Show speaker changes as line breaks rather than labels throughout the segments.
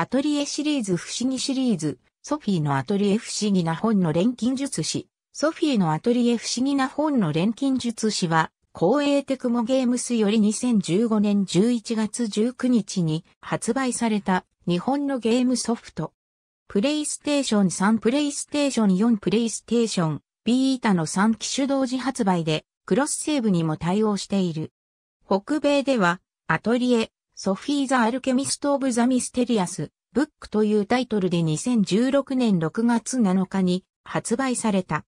アトリエシリーズ不思議シリーズ、ソフィーのアトリエ不思議な本の錬金術師、ソフィーのアトリエ不思議な本の錬金術師は、公営テクモゲームスより2015年11月19日に発売された日本のゲームソフト。プレイステーション3、プレイステーション4、プレイステーション、ビータの3機種同時発売で、クロスセーブにも対応している。北米では、アトリエ、ソフィーザ・アルケミスト・オブ・ザ・ミステリアス、ブックというタイトルで2016年6月7日に発売された。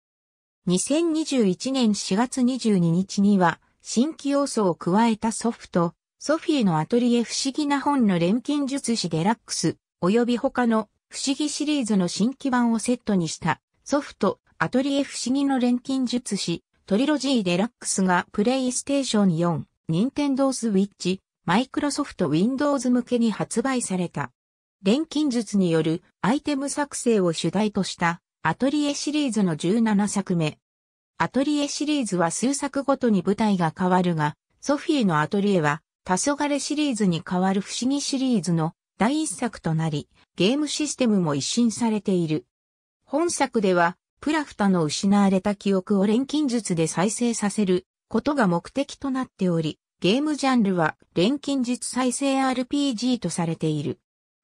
2021年4月22日には新規要素を加えたソフト、ソフィーのアトリエ不思議な本の錬金術師デラックス、及び他の不思議シリーズの新規版をセットにしたソフト、アトリエ不思議の錬金術師、トリロジーデラックスがプレイステーション4、ニンテンドースウィッチ、マイクロソフト Windows 向けに発売された。錬金術によるアイテム作成を主題としたアトリエシリーズの17作目。アトリエシリーズは数作ごとに舞台が変わるが、ソフィーのアトリエは黄昏シリーズに変わる不思議シリーズの第一作となり、ゲームシステムも一新されている。本作では、プラフタの失われた記憶を錬金術で再生させることが目的となっており、ゲームジャンルは錬金術再生 RPG とされている。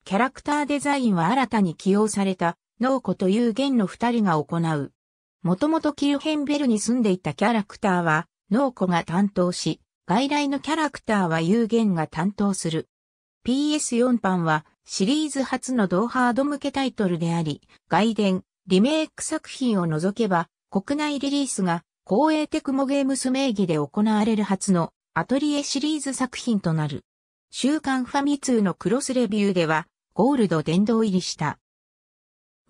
キャラクターデザインは新たに起用された、ノーコと有限の二人が行う。もともとキルヘンベルに住んでいたキャラクターは、ノーコが担当し、外来のキャラクターは有限が担当する。PS4 版はシリーズ初の同ハード向けタイトルであり、外伝、リメイク作品を除けば、国内リリースが、公営テクモゲームス名義で行われる初のアトリエシリーズ作品となる。週刊ファミ通のクロスレビューでは、ゴールド殿堂入りした。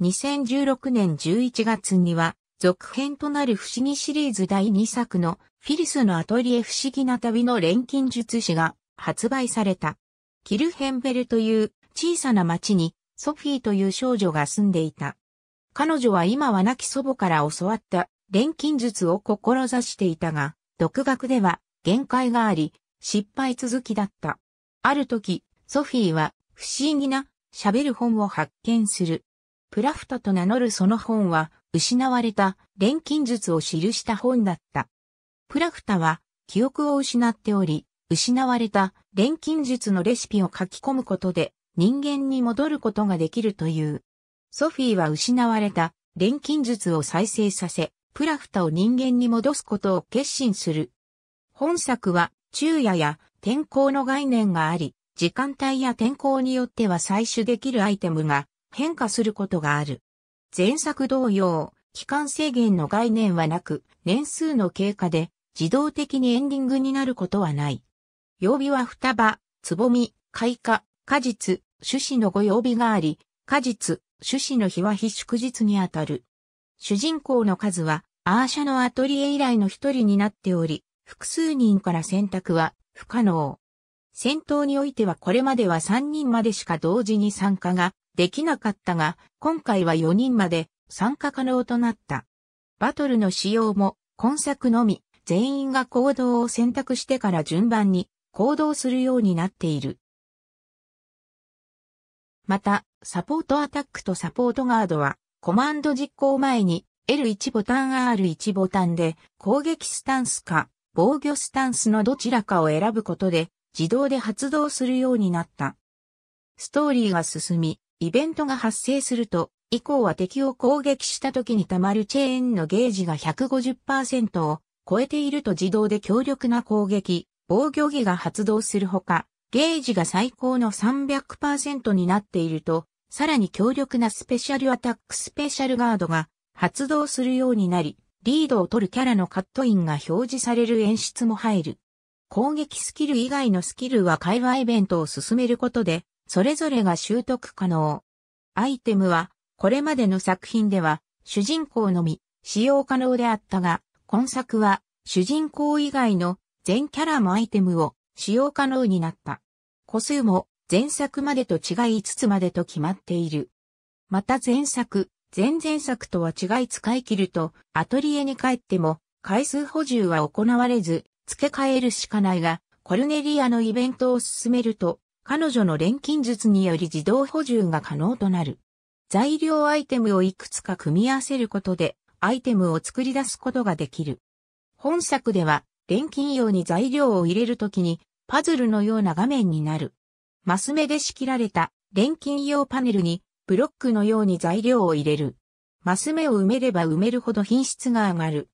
2016年11月には、続編となる不思議シリーズ第2作のフィリスのアトリエ不思議な旅の錬金術師が発売された。キルヘンベルという小さな町にソフィーという少女が住んでいた。彼女は今は亡き祖母から教わった錬金術を志していたが、独学では限界があり、失敗続きだった。ある時、ソフィーは不思議な喋る本を発見する。プラフトと名乗るその本は、失われた錬金術を記した本だった。プラフタは、記憶を失っており、失われた錬金術のレシピを書き込むことで、人間に戻ることができるという。ソフィーは失われた錬金術を再生させ、プラフタを人間に戻すことを決心する。本作は、昼夜や天候の概念があり、時間帯や天候によっては採取できるアイテムが変化することがある。前作同様、期間制限の概念はなく、年数の経過で自動的にエンディングになることはない。曜日は双葉、つぼみ、開花、果実、種子の5曜日があり、果実、種子の日は非祝日にあたる。主人公の数は、アーシャのアトリエ以来の一人になっており、複数人から選択は不可能。戦闘においてはこれまでは3人までしか同時に参加ができなかったが、今回は4人まで参加可能となった。バトルの使用も今作のみ全員が行動を選択してから順番に行動するようになっている。また、サポートアタックとサポートガードは、コマンド実行前に L1 ボタン R1 ボタンで攻撃スタンスか防御スタンスのどちらかを選ぶことで自動で発動するようになった。ストーリーが進み、イベントが発生すると、以降は敵を攻撃した時に溜まるチェーンのゲージが150%を超えていると自動で強力な攻撃、防御儀が発動するほか、ゲージが最高の300%になっていると、さらに強力なスペシャルアタックスペシャルガードが発動するようになり、リードを取るキャラのカットインが表示される演出も入る。攻撃スキル以外のスキルは会話イベントを進めることで、それぞれが習得可能。アイテムは、これまでの作品では、主人公のみ、使用可能であったが、今作は、主人公以外の全キャラもアイテムを使用可能になった。個数も前作までと違い5つまでと決まっている。また前作、前々作とは違い使い切ると、アトリエに帰っても、回数補充は行われず、付け替えるしかないが、コルネリアのイベントを進めると、彼女の錬金術により自動補充が可能となる。材料アイテムをいくつか組み合わせることで、アイテムを作り出すことができる。本作では、錬金用に材料を入れるときに、パズルのような画面になる。マス目で仕切られた錬金用パネルに、ブロックのように材料を入れる。マス目を埋めれば埋めるほど品質が上がる。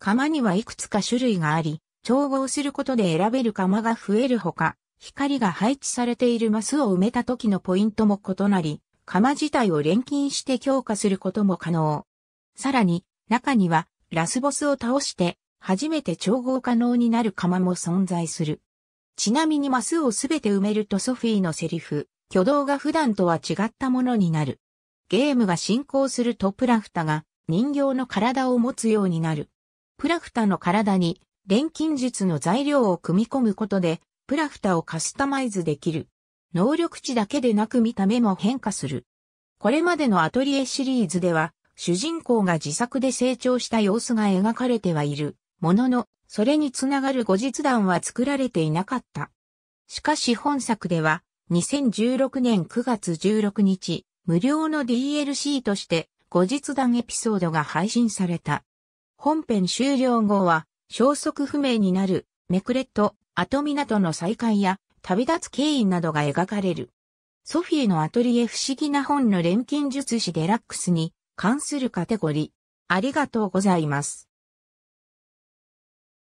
釜にはいくつか種類があり、調合することで選べる釜が増えるほか、光が配置されているマスを埋めた時のポイントも異なり、釜自体を錬金して強化することも可能。さらに、中にはラスボスを倒して初めて調合可能になる釜も存在する。ちなみにマスをすべて埋めるとソフィーのセリフ、挙動が普段とは違ったものになる。ゲームが進行するとプラフタが人形の体を持つようになる。プラフタの体に錬金術の材料を組み込むことで、プラフタをカスタマイズできる。能力値だけでなく見た目も変化する。これまでのアトリエシリーズでは、主人公が自作で成長した様子が描かれてはいる。ものの、それにつながる後日談は作られていなかった。しかし本作では、2016年9月16日、無料の DLC として、後日談エピソードが配信された。本編終了後は、消息不明になる、めくれと、後との再会や、旅立つ経緯などが描かれる。ソフィーのアトリエ不思議な本の錬金術師デラックスに関するカテゴリー。ありがとうございます。